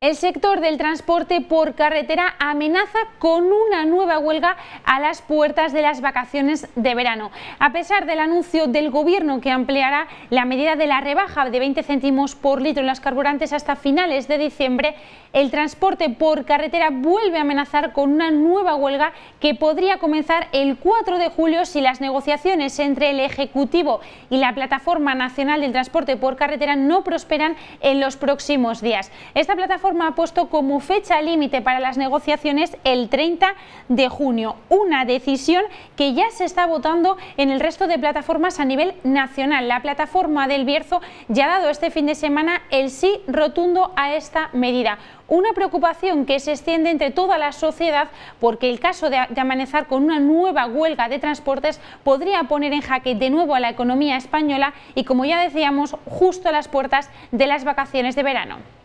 El sector del transporte por carretera amenaza con una nueva huelga a las puertas de las vacaciones de verano. A pesar del anuncio del Gobierno que ampliará la medida de la rebaja de 20 céntimos por litro en las carburantes hasta finales de diciembre, el transporte por carretera vuelve a amenazar con una nueva huelga que podría comenzar el 4 de julio si las negociaciones entre el Ejecutivo y la Plataforma Nacional del Transporte por Carretera no prosperan en los próximos días. Esta plataforma ha puesto como fecha límite para las negociaciones el 30 de junio, una decisión que ya se está votando en el resto de plataformas a nivel nacional. La plataforma del Bierzo ya ha dado este fin de semana el sí rotundo a esta medida una preocupación que se extiende entre toda la sociedad porque el caso de, amanecer con una nueva huelga de transportes podría poner en jaque de nuevo a la economía española y, como ya decíamos, justo a las puertas de las vacaciones de verano.